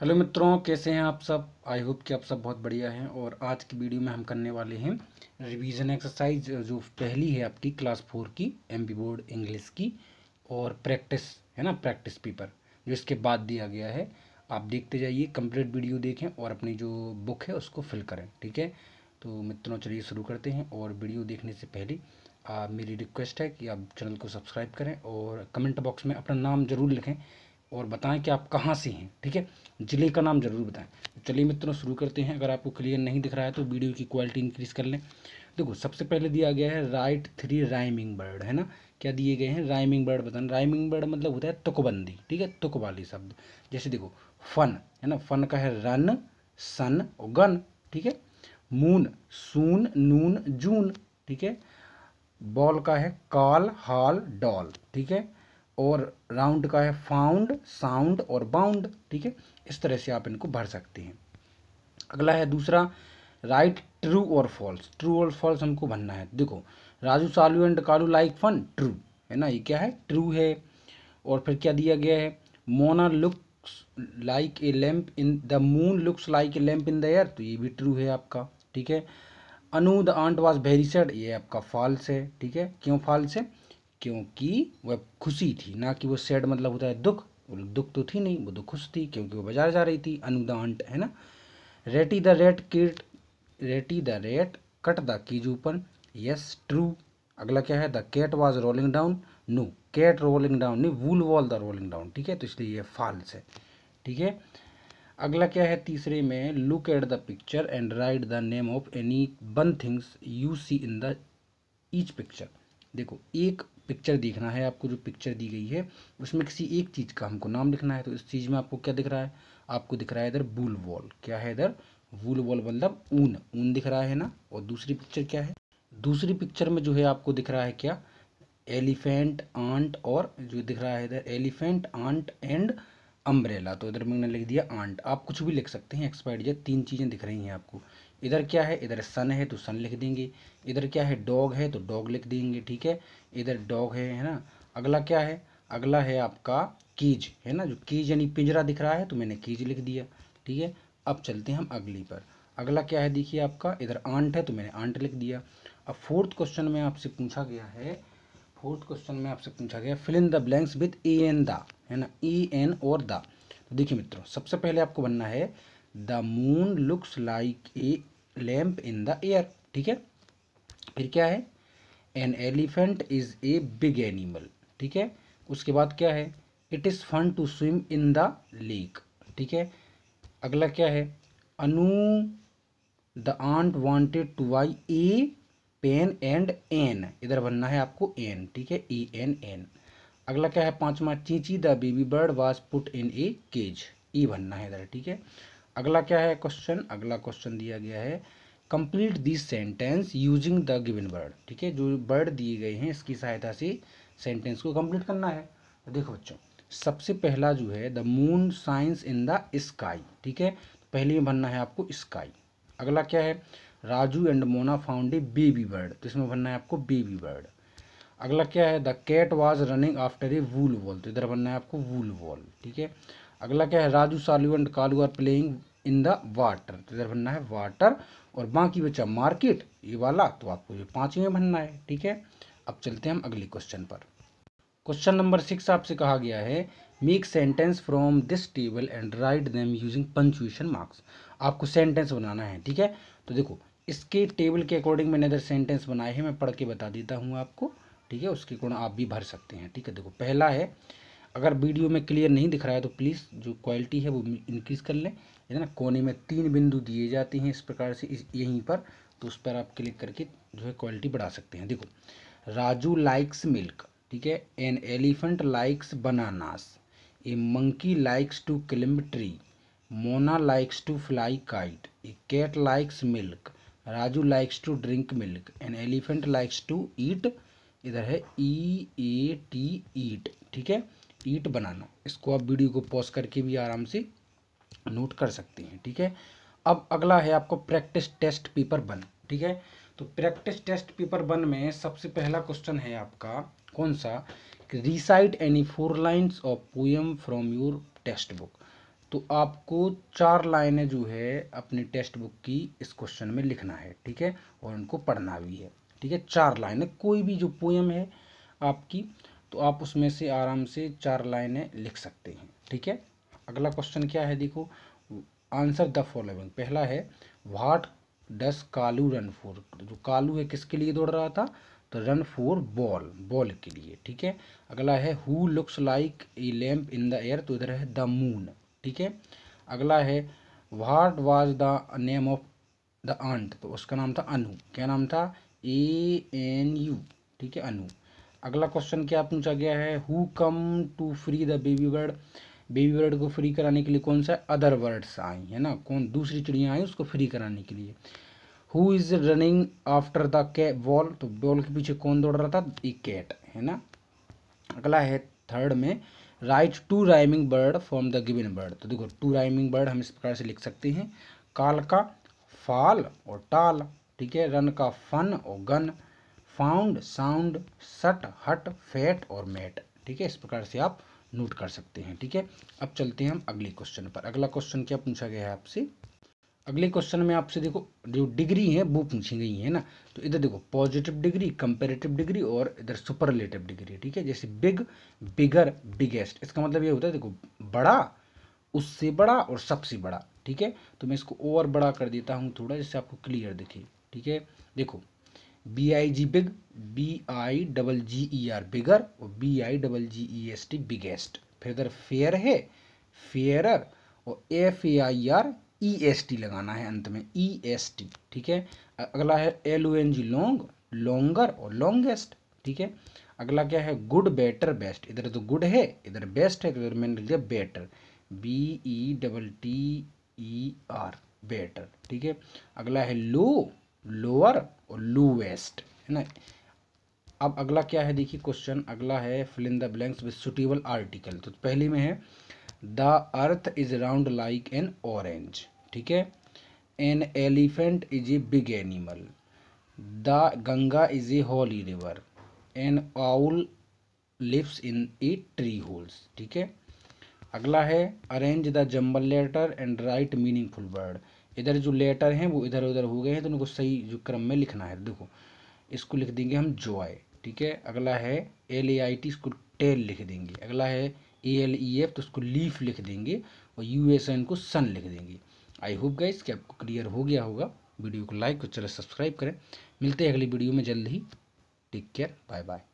hello मित्रों कैसे हैं आप सब आई होप कि आप सब बहुत बढ़िया हैं और आज की वीडियो में हम करने वाले हैं रिवीजन एक्सरसाइज जो पहली है आपकी क्लास फोर की एम बोर्ड इंग्लिश की और प्रैक्टिस है ना प्रैक्टिस पेपर जो इसके बाद दिया गया है आप देखते जाइए कंप्लीट वीडियो देखें और अपनी जो बुक है उसको फिल करें ठीक है तो मित्रों चलिए शुरू करते हैं और वीडियो देखने से पहले आ, मेरी रिक्वेस्ट है कि आप चैनल को सब्सक्राइब करें और कमेंट बॉक्स में अपना नाम ज़रूर लिखें और बताएं कि आप कहाँ से हैं ठीक है ज़िले का नाम ज़रूर बताएं चलिए मित्रों शुरू करते हैं अगर आपको क्लियर नहीं दिख रहा है तो वीडियो की क्वालिटी इंक्रीज़ कर लें देखो सबसे पहले दिया गया है राइट थ्री राइमिंग बर्ड है ना क्या दिए गए हैं राइमिंग बर्ड बताना राइमिंग बर्ड मतलब होता है तुकबंदी ठीक है तुक वाली शब्द जैसे देखो फन है ना फन का है रन सन और गन ठीक है मून सून नून जून ठीक है बॉल का है काल हाल डॉल ठीक है और राउंड का है फाउंड साउंड और बाउंड ठीक है इस तरह से आप इनको भर सकते हैं अगला है दूसरा राइट ट्रू और फॉल्स ट्रू और फॉल्स हमको भरना है देखो Raju Salu and Kalu like fun true है ना ये क्या है ट्रू है और फिर क्या दिया गया है Mona looks like a lamp in the moon looks like a lamp in the air तो ये भी ट्रू है आपका ठीक है Anu the ant was very sad ये आपका फॉल्स है ठीक है क्यों फॉल्स है क्योंकि वह खुशी थी ना कि वो सैड मतलब होता है दुख दुख तो थी नहीं वो तो खुश थी क्योंकि वो बाजार जा रही थी अनुदान है ना ratty the rat kit ratty the rat cut the keys ऊपर यस ट्रू अगला क्या है the cat was rolling down no cat rolling down नहीं wool wall the rolling down ठीक है तो इसलिए ये फॉल्स है ठीक है अगला क्या है तीसरे में look at the picture and write the name of any one things you see in the each picture देखो एक पिक्चर देखना है आपको जो पिक्चर दी गई है उसमें किसी एक चीज़ का हमको नाम लिखना है तो इस चीज़ में आपको क्या दिख रहा है आपको दिख रहा है इधर वूल वॉल क्या है इधर वूल वॉल मतलब ऊन ऊन दिख रहा है ना और दूसरी पिक्चर क्या है दूसरी पिक्चर में जो है आपको दिख रहा है क्या एलिफेंट आंट और जो दिख रहा है इधर एलिफेंट आंट एंड अम्ब्रेला तो इधर मैंने लिख दिया आंट आप कुछ भी लिख सकते हैं एक्सपायर्ड या तीन चीज़ें दिख रही हैं आपको इधर क्या है इधर सन है तो सन लिख देंगे इधर क्या है डॉग है तो डॉग लिख देंगे ठीक है इधर डॉग है है ना अगला क्या है अगला है आपका कीज है ना जो कीज यानी पिंजरा दिख रहा है तो मैंने कीज लिख दिया ठीक है अब चलते हैं हम अगली पर अगला क्या है देखिए आपका इधर आंट है तो मैंने आंट लिख दिया अब फोर्थ क्वेश्चन में आपसे पूछा गया है फोर्थ क्वेश्चन में आपसे पूछा गया fill in the blanks with a an the है ना ई एन और द तो देखिए मित्रों सबसे पहले आपको बनना है the moon looks like a lamp in the air ठीक है फिर क्या है an elephant is a big animal ठीक है उसके बाद क्या है it is fun to swim in the lake ठीक है अगला क्या है Anu the ant wanted to buy a pen and an इधर बनना है आपको एन ठीक है ई एन एन अगला क्या है पांचवा चींची the baby bird was put in a cage ई बनना है इधर ठीक है अगला क्या है क्वेश्चन अगला क्वेश्चन दिया गया है complete this sentence using the given word ठीक है जो वर्ड दिए गए हैं इसकी सहायता से सेंटेंस को कंप्लीट करना है देखो बच्चों सबसे पहला जो है the moon shines in the sky ठीक है पहले में बनना है आपको स्काई अगला क्या है Raju and Mona found a baby bird तो इसमें बनना है आपको बेबी बर्ड अगला क्या है the cat was running after a wool wall तो इधर बनना है आपको वूल वॉल ठीक है अगला क्या है Raju Salu and Kalu are playing in the water तो इधर भरना है वाटर और बाकी बचा मार्केट ये वाला तो आपको ये पाँच में भरना है ठीक है अब चलते हैं हम अगले क्वेश्चन पर क्वेश्चन नंबर सिक्स आपसे कहा गया है make sentence from this table and write them using punctuation marks आपको सेंटेंस बनाना है ठीक है तो देखो इसके टेबल के अकॉर्डिंग मैंने इधर सेंटेंस बनाए हैं मैं पढ़ के बता देता हूँ आपको ठीक है उसके गुण आप भी भर सकते हैं ठीक है देखो पहला है अगर वीडियो में क्लियर नहीं दिख रहा है तो प्लीज़ जो क्वालिटी है वो इंक्रीज़ कर लें है ना कोने में तीन बिंदु दिए जाते हैं इस प्रकार से इस यहीं पर तो उस पर आप क्लिक करके जो है क्वालिटी बढ़ा सकते हैं देखो राजू लाइक्स मिल्क ठीक है an elephant likes bananas a monkey likes to climb tree Mona likes to fly kite a cat likes milk Raju likes to drink milk an elephant likes to eat इधर है ई ए टी ईट ठीक है ईट बनाना इसको आप video को pause करके भी आराम से नोट कर सकते हैं ठीक है अब अगला है आपको प्रैक्टिस टेस्ट पेपर वन ठीक है तो प्रैक्टिस टेस्ट पेपर वन में सबसे पहला क्वेश्चन है आपका कौन सा recite any four lines of poem from your text book तो आपको चार लाइनें जो है अपनी टेक्स्ट बुक की इस क्वेश्चन में लिखना है ठीक है और उनको पढ़ना भी है ठीक है चार लाइनें कोई भी जो पोएम है आपकी तो आप उसमें से आराम से चार लाइनें लिख सकते हैं ठीक है अगला क्वेश्चन क्या है देखो आंसर द फॉलोइंग पहला है what does Kalu run for जो कालू है किसके लिए दौड़ रहा था तो रन फोर बॉल बॉल के लिए ठीक है अगला है who looks like a lamp in the air तो इधर है द मून ठीक है अगला है what was the name of the ant तो उसका नाम था अनु क्या नाम था ए एन यू ठीक है अनु अगला क्वेश्चन क्या पूछा गया है who come to free the baby bird baby bird को फ्री कराने के लिए कौन सा अदर बर्ड्स आई है ना कौन दूसरी चिड़िया आई उसको फ्री कराने के लिए who is running after the कै बॉल तो बॉल के पीछे कौन दौड़ रहा था ई कैट है ना अगला है थर्ड में write two rhyming bird from the given bird तो देखो टू राइमिंग बर्ड हम इस प्रकार से लिख सकते हैं काल का फाल और टाल ठीक है रन का फन और गन फाउंड साउंड सट हट फैट और मैट ठीक है इस प्रकार से आप नोट कर सकते हैं ठीक है अब चलते हैं हम अगले क्वेश्चन पर अगला क्वेश्चन क्या पूछा गया है आपसे अगले क्वेश्चन में आपसे देखो जो डिग्री है वो पूछी गई है ना तो इधर देखो पॉजिटिव डिग्री कंपेरेटिव डिग्री और इधर सुपरलेटिव डिग्री ठीक है जैसे बिग बिगर बिगेस्ट इसका मतलब ये होता है देखो बड़ा उससे बड़ा और सबसे बड़ा ठीक है तो मैं इसको ओवर बड़ा कर देता हूँ थोड़ा जिससे आपको क्लियर दिखे ठीक है देखो B I G big B I double G E R bigger और B I double G E S T biggest फिर इधर फेयर है फेयरर और F A I R E S T लगाना है अंत में ई एस टी ठीक है अगला है L O N G long longer और लॉन्गेस्ट ठीक है अगला क्या है गुड बेटर बेस्ट इधर तो गुड है इधर बेस्ट है तो इधर मैंने लिख दिया better B E double T E R better ठीक है अगला है लो लोअर और लूवेस्ट है ना अब अगला क्या है देखिए क्वेश्चन अगला है fill in the blanks with suitable article तो पहली में है the earth is round like an orange ठीक है an elephant is a big animal the Ganga is a holy river an owl lives in a tree holes ठीक है अगला है arrange the jumble letter and write meaningful word इधर जो letter हैं वो इधर उधर हो गए हैं तो उनको सही जो क्रम में लिखना है देखो इसको लिख देंगे हम जॉय ठीक है अगला है एल ए आई टी इसको टेल लिख देंगे अगला है ए एल ई एफ तो उसको लीफ लिख देंगे और यू एस एन को सन लिख देंगे आई होप गाइस कि आपको क्लियर हो गया होगा वीडियो को लाइक और चैनल सब्सक्राइब करें मिलते हैं अगली वीडियो में जल्द ही टेक केयर बाय बाय